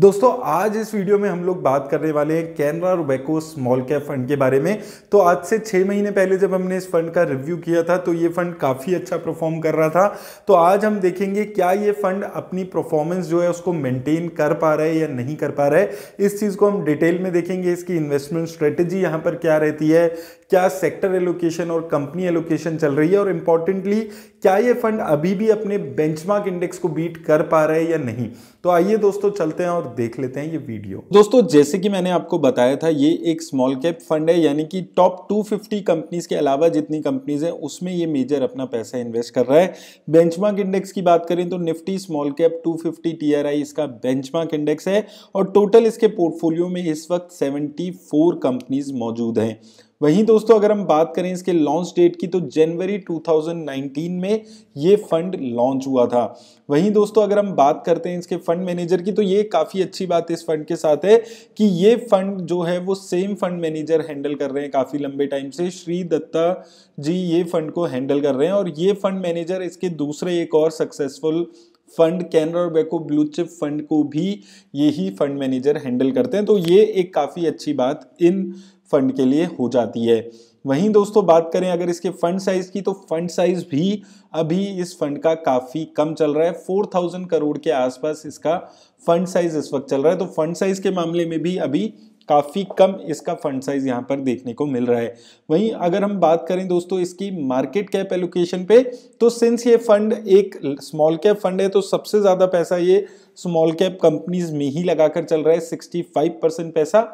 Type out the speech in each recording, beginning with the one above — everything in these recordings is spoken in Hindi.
दोस्तों आज इस वीडियो में हम लोग बात करने वाले हैं Canara Robeco small cap fund के बारे में तो आज से छः महीने पहले जब हमने इस फंड का रिव्यू किया था तो ये फंड काफ़ी अच्छा परफॉर्म कर रहा था तो आज हम देखेंगे क्या ये फंड अपनी परफॉर्मेंस जो है उसको मेंटेन कर पा रहा है या नहीं कर पा रहा है इस चीज़ को हम डिटेल में देखेंगे इसकी इन्वेस्टमेंट स्ट्रेटेजी यहाँ पर क्या रहती है क्या सेक्टर एलोकेशन और कंपनी एलोकेशन चल रही है और इंपॉर्टेंटली क्या ये फंड अभी भी अपने बेंचमार्क इंडेक्स को बीट कर पा रहे हैं या नहीं तो आइए दोस्तों चलते हैं और देख लेते हैं ये वीडियो दोस्तों जैसे कि मैंने आपको बताया था ये एक स्मॉल कैप फंड है यानी कि टॉप 250 कंपनीज के अलावा जितनी कंपनीज हैं उसमें ये मेजर अपना पैसा इन्वेस्ट कर रहा है बेंचमार्क इंडेक्स की बात करें तो निफ्टी स्मॉल कैप 250 फिफ्टी इसका बेंचमार्क इंडेक्स है और टोटल इसके पोर्टफोलियो में इस वक्त सेवेंटी कंपनीज मौजूद हैं वहीं दोस्तों अगर हम बात करें इसके लॉन्च डेट की तो जनवरी 2019 में ये फंड लॉन्च हुआ था वहीं दोस्तों अगर हम बात करते हैं इसके फंड मैनेजर की तो ये काफ़ी अच्छी बात इस फंड के साथ है कि ये फंड जो है वो सेम फंड मैनेजर हैंडल कर रहे हैं काफ़ी लंबे टाइम से श्री दत्ता जी ये फंड को हैंडल कर रहे हैं और ये फंड मैनेजर इसके दूसरे एक और सक्सेसफुल फंड कैनरा और बेको ब्लू चिप फंड को भी यही फंड मैनेजर हैंडल करते हैं तो ये एक काफ़ी अच्छी बात इन फंड के लिए हो जाती है वहीं दोस्तों बात करें अगर इसके फंड साइज की तो फंड साइज भी अभी इस फंड का काफ़ी कम चल रहा है फोर थाउजेंड करोड़ के आसपास इसका फंड साइज इस वक्त चल रहा है तो फंड साइज के मामले में भी अभी काफ़ी कम इसका फंड साइज यहाँ पर देखने को मिल रहा है वहीं अगर हम बात करें दोस्तों इसकी मार्केट कैप एलोकेशन पे तो सिंस ये फंड एक स्मॉल कैप फंड है तो सबसे ज़्यादा पैसा ये स्मॉल कैप कंपनीज में ही लगाकर चल रहा है 65 परसेंट पैसा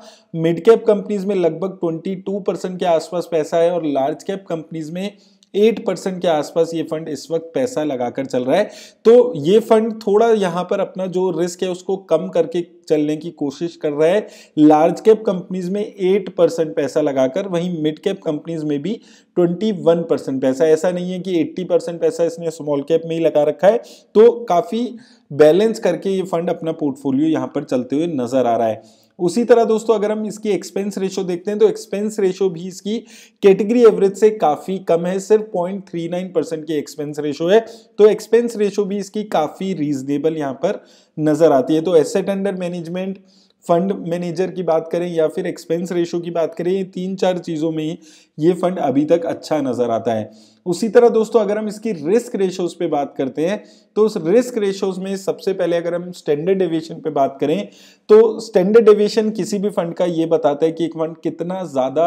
मिड कैप कंपनीज में लगभग 22 परसेंट के आसपास पैसा है और लार्ज कैप कंपनीज में एट परसेंट के आसपास ये फंड इस वक्त पैसा लगाकर चल रहा है तो ये फंड थोड़ा यहाँ पर अपना जो रिस्क है उसको कम करके चलने की कोशिश कर रहा है लार्ज कैप कंपनीज में एट परसेंट पैसा लगाकर वहीं मिड कैप कंपनीज में भी ट्वेंटी वन परसेंट पैसा ऐसा नहीं है कि एट्टी परसेंट पैसा इसने स्मॉल कैप में ही लगा रखा है तो काफ़ी बैलेंस करके ये फंड अपना पोर्टफोलियो यहाँ पर चलते हुए नजर आ रहा है उसी तरह दोस्तों अगर हम इसकी एक्सपेंस रेशियो देखते हैं तो एक्सपेंस रेशियो भी इसकी कैटेगरी एवरेज से काफ़ी कम है सिर्फ पॉइंट थ्री नाइन परसेंट की एक्सपेंस रेशियो है तो एक्सपेंस रेशियो भी इसकी काफ़ी रीजनेबल यहाँ पर नज़र आती है तो asset under management fund manager की बात करें या फिर एक्सपेंस रेशो की बात करें ये तीन चार चीज़ों में ही ये फंड अभी तक अच्छा नज़र आता है उसी तरह दोस्तों अगर हम इसकी रिस्क रेशोज पे बात करते हैं तो उस रिस्क रेशोज में सबसे पहले अगर हम स्टैंडर्ड डेविएशन पे बात करें तो स्टैंडर्ड डेविएशन किसी भी फंड का ये बताता है कि एक फंड कितना ज़्यादा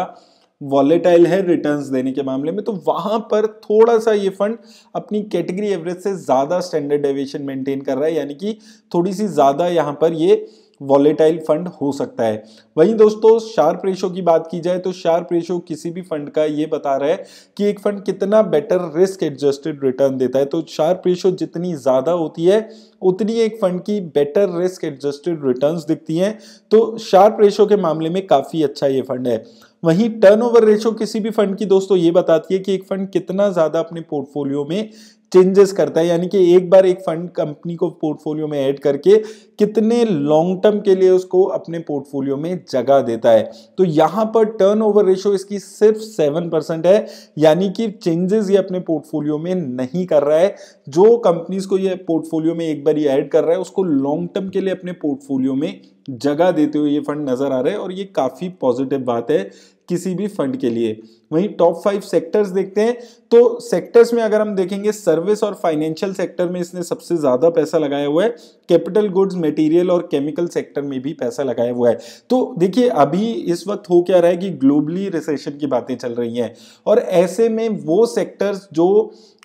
वॉलेटाइल है रिटर्न्स देने के मामले में तो वहां पर थोड़ा सा ये फंड अपनी कैटेगरी एवरेज से ज़्यादा स्टैंडर्ड डेविएशन मेंटेन कर रहा है यानी कि थोड़ी सी ज़्यादा यहाँ पर ये वॉलेटाइल फंड हो सकता है वहीं दोस्तों शार्प रेशो की बात की जाए तो शार्प रेशो किसी भी फंड का ये बता रहा है कि एक फंड कितना बेटर रिस्क एडजस्टेड रिटर्न देता है तो शार्प रेशो जितनी ज़्यादा होती है उतनी एक फंड की बेटर रिस्क एडजस्टेड रिटर्न्स दिखती हैं तो शार्प रेशो के मामले में काफ़ी अच्छा ये फंड है वहीं टर्नओवर रेशो किसी भी फंड की दोस्तों ये बताती है कि एक फंड कितना ज्यादा अपने पोर्टफोलियो में चेंजेस करता है यानी कि एक बार एक फंड कंपनी को पोर्टफोलियो में ऐड करके कितने लॉन्ग टर्म के लिए उसको अपने पोर्टफोलियो में जगह देता है तो यहाँ पर टर्नओवर रेशियो इसकी सिर्फ सेवन परसेंट है यानी कि चेंजेस ये अपने पोर्टफोलियो में नहीं कर रहा है जो कंपनीज को ये पोर्टफोलियो में एक बार ये ऐड कर रहा है उसको लॉन्ग टर्म के लिए अपने पोर्टफोलियो में जगह देते हुए ये फंड नजर आ रहा है और ये काफी पॉजिटिव बात है किसी भी फंड के लिए वहीं टॉप फाइव सेक्टर्स देखते हैं तो सेक्टर्स में अगर हम देखेंगे सर्विस और फाइनेंशियल सेक्टर में इसने सबसे ज़्यादा पैसा लगाया हुआ है कैपिटल गुड्स मटेरियल और केमिकल सेक्टर में भी पैसा लगाया हुआ है तो देखिए अभी इस वक्त हो क्या रहा है कि ग्लोबली रिसेशन की बातें चल रही हैं और ऐसे में वो सेक्टर्स जो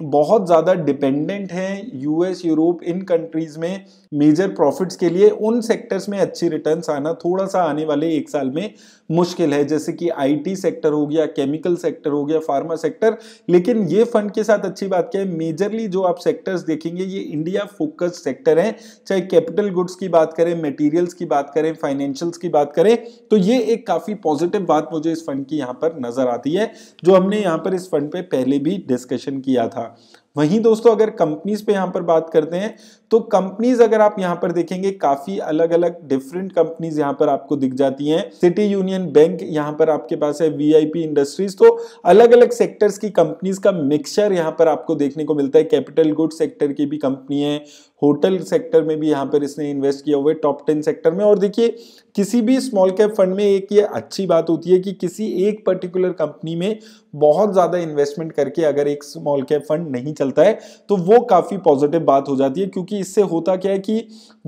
बहुत ज़्यादा डिपेंडेंट हैं यूएस यूरोप इन कंट्रीज़ में मेजर प्रॉफिट्स के लिए उन सेक्टर्स में अच्छी रिटर्न आना थोड़ा सा आने वाले एक साल में मुश्किल है जैसे कि आईटी सेक्टर हो गया केमिकल केमिकल सेक्टर हो गया फार्मा सेक्टर लेकिन ये फंड के साथ अच्छी बात क्या है मेजरली जो आप सेक्टर्स देखेंगे ये इंडिया फोकस्ड सेक्टर हैं चाहे कैपिटल गुड्स की बात करें मटेरियल्स की बात करें फाइनेंशियल्स की बात करें तो ये एक काफ़ी पॉजिटिव बात मुझे इस फंड की यहाँ पर नज़र आती है जो हमने यहाँ पर इस फंड पे पहले भी डिस्कशन किया था वहीं दोस्तों अगर कंपनीज पे यहाँ पर बात करते हैं तो कंपनीज अगर आप यहाँ पर देखेंगे काफी अलग अलग डिफरेंट कंपनीज यहाँ पर आपको दिख जाती हैं सिटी यूनियन बैंक यहाँ पर आपके पास है वीआईपी इंडस्ट्रीज तो अलग अलग सेक्टर्स की कंपनीज का मिक्सचर यहाँ पर आपको देखने को मिलता है कैपिटल गुड सेक्टर की भी कंपनी है होटल सेक्टर में भी यहाँ पर इसने इन्वेस्ट किया हुआ है टॉप टेन सेक्टर में और देखिए किसी भी स्मॉल कैप फंड में एक ये अच्छी बात होती है कि किसी एक पर्टिकुलर कंपनी में बहुत ज़्यादा इन्वेस्टमेंट करके अगर एक स्मॉल कैप फंड नहीं चलता है तो वो काफ़ी पॉजिटिव बात हो जाती है क्योंकि इससे होता क्या है कि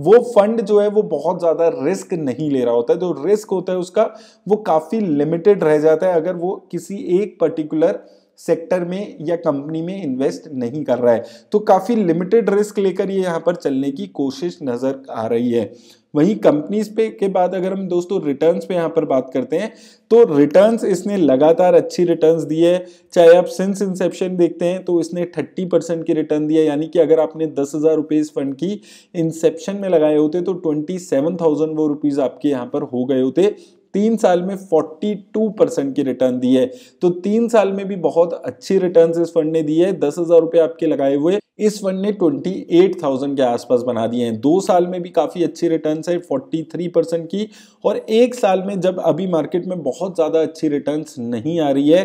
वो फंड जो है वो बहुत ज़्यादा रिस्क नहीं ले रहा होता है तो रिस्क होता है उसका वो काफ़ी लिमिटेड रह जाता है अगर वो किसी एक पर्टिकुलर सेक्टर में या कंपनी में इन्वेस्ट नहीं कर रहा है तो काफ़ी लिमिटेड रिस्क लेकर ये यहाँ पर चलने की कोशिश नज़र आ रही है वहीं कंपनीज पे के बाद अगर हम दोस्तों रिटर्न्स पे यहाँ पर बात करते हैं तो रिटर्न्स इसने लगातार अच्छी रिटर्न्स दी है चाहे आप सिंस इंसेप्शन देखते हैं तो इसने 30 परसेंट की रिटर्न दिया यानी कि अगर आपने दस हज़ार रुपीज़ फंड की इंसेप्शन में लगाए होते तो ट्वेंटी सेवन थाउजेंड वो रुपीज़ आपके यहाँ पर हो गए होते तीन साल में 42 परसेंट की रिटर्न दी है तो तीन साल में भी बहुत अच्छी रिटर्न इस फंड ने दी है दस हजार रुपए आपके लगाए हुए इस फंड ने 28,000 के आसपास बना दिए हैं दो साल में भी काफ़ी अच्छी रिटर्न है 43 परसेंट की और एक साल में जब अभी मार्केट में बहुत ज़्यादा अच्छी रिटर्न नहीं आ रही है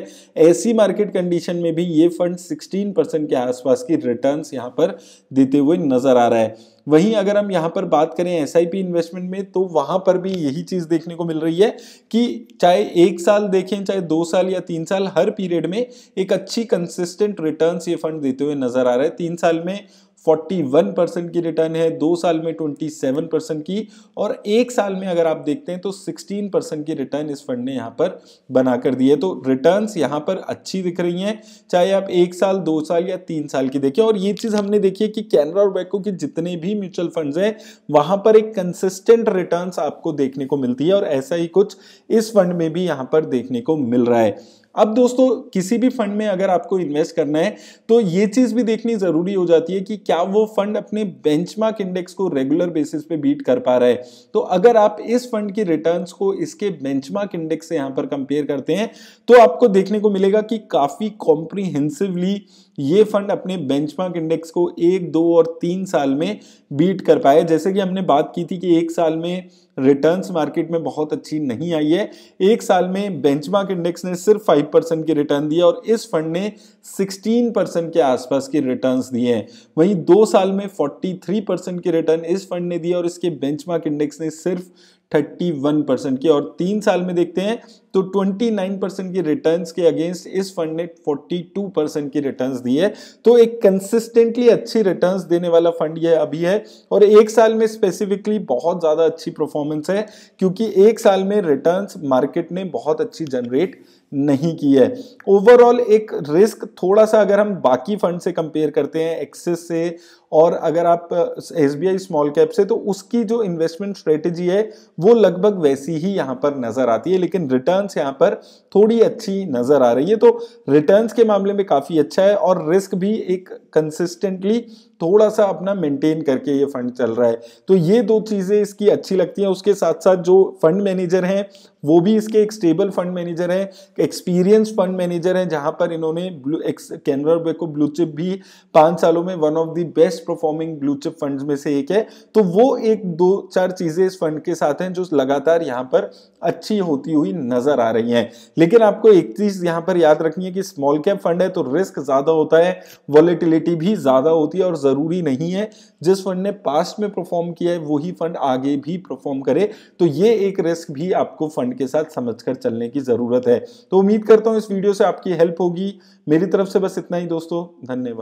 ऐसी मार्केट कंडीशन में भी ये फंड सिक्सटीन के आसपास की रिटर्न यहाँ पर देते हुए नज़र आ रहा है वहीं अगर हम यहाँ पर बात करें एस इन्वेस्टमेंट में तो वहां पर भी यही चीज़ देखने को मिल रही है कि चाहे एक साल देखें चाहे दो साल या तीन साल हर पीरियड में एक अच्छी कंसिस्टेंट रिटर्न ये फंड देते हुए नजर आ रहा है तीन साल में 41 परसेंट की रिटर्न है दो साल में 27 परसेंट की और एक साल में अगर आप देखते हैं तो 16 परसेंट की रिटर्न इस फंड ने यहाँ पर बना कर दी है तो रिटर्न यहाँ पर अच्छी दिख रही हैं चाहे आप एक साल दो साल या तीन साल की देखें और ये चीज़ हमने देखी है कि कैनरा और बैको के जितने भी म्यूचुअल फंड हैं वहाँ पर एक कंसिस्टेंट रिटर्न आपको देखने को मिलती है और ऐसा ही कुछ इस फंड में भी यहाँ पर देखने को मिल रहा है अब दोस्तों किसी भी फंड में अगर आपको इन्वेस्ट करना है तो ये चीज भी देखनी जरूरी हो जाती है कि क्या वो फंड अपने बेंचमार्क इंडेक्स को रेगुलर बेसिस पे बीट कर पा रहा है तो अगर आप इस फंड की रिटर्न को इसके बेंचमार्क इंडेक्स से यहां पर कंपेयर करते हैं तो आपको देखने को मिलेगा कि काफी कॉम्प्रीहेंसिवली ये फंड अपने बेंचमार्क इंडेक्स को एक दो और तीन साल में बीट कर पाए जैसे कि हमने बात की थी कि एक साल में रिटर्न्स मार्केट में बहुत अच्छी नहीं आई है एक साल में बेंचमार्क इंडेक्स ने सिर्फ फाइव परसेंट की रिटर्न दिया और इस फंड ने सिक्सटीन परसेंट के आसपास की रिटर्न्स दिए हैं वहीं दो साल में फोर्टी थ्री परसेंट की रिटर्न इस फंड ने दिया और इसके बेंचमार्क इंडेक्स ने सिर्फ 31 परसेंट की और तीन साल में देखते हैं तो 29 परसेंट की रिटर्न्स के अगेंस्ट इस फंड ने 42 परसेंट की रिटर्न्स दी है तो एक कंसिस्टेंटली अच्छी रिटर्न्स देने वाला फंड यह अभी है और एक साल में स्पेसिफिकली बहुत ज़्यादा अच्छी परफॉर्मेंस है क्योंकि एक साल में रिटर्न्स मार्केट ने बहुत अच्छी जनरेट नहीं की है ओवरऑल एक रिस्क थोड़ा सा अगर हम बाकी फंड से कंपेयर करते हैं एक्सेस से और अगर आप S B I small cap से तो उसकी जो इन्वेस्टमेंट स्ट्रेटेजी है वो लगभग वैसी ही यहाँ पर नज़र आती है लेकिन रिटर्न यहाँ पर थोड़ी अच्छी नज़र आ रही है तो रिटर्न के मामले में काफ़ी अच्छा है और रिस्क भी एक कंसिस्टेंटली थोड़ा सा अपना मेंटेन करके ये फंड चल रहा है तो ये दो चीज़ें इसकी अच्छी लगती हैं उसके साथ साथ जो फंड मैनेजर हैं वो भी इसके एक स्टेबल फंड मैनेजर हैं एक्सपीरियंस फंड मैनेजर हैं जहां पर इन्होंने कैनवर को ब्लू चिप भी पाँच सालों में one of the best performing blue chip fund में से एक है तो वो एक दो चार चीज़ें इस फंड के साथ हैं जो लगातार यहाँ पर अच्छी होती हुई नज़र आ रही हैं लेकिन आपको एक चीज़ यहाँ पर याद रखनी है कि स्मॉल कैप फंड है तो रिस्क ज़्यादा होता है वॉलिटिलिटी भी ज़्यादा होती है और ज़रूरी नहीं है जिस फंड ने पास्ट में परफॉर्म किया है वही फंड आगे भी परफॉर्म करे तो ये एक रिस्क भी आपको फंड के साथ समझकर चलने की ज़रूरत है तो उम्मीद करता हूं इस वीडियो से आपकी हेल्प होगी मेरी तरफ से बस इतना ही दोस्तों धन्यवाद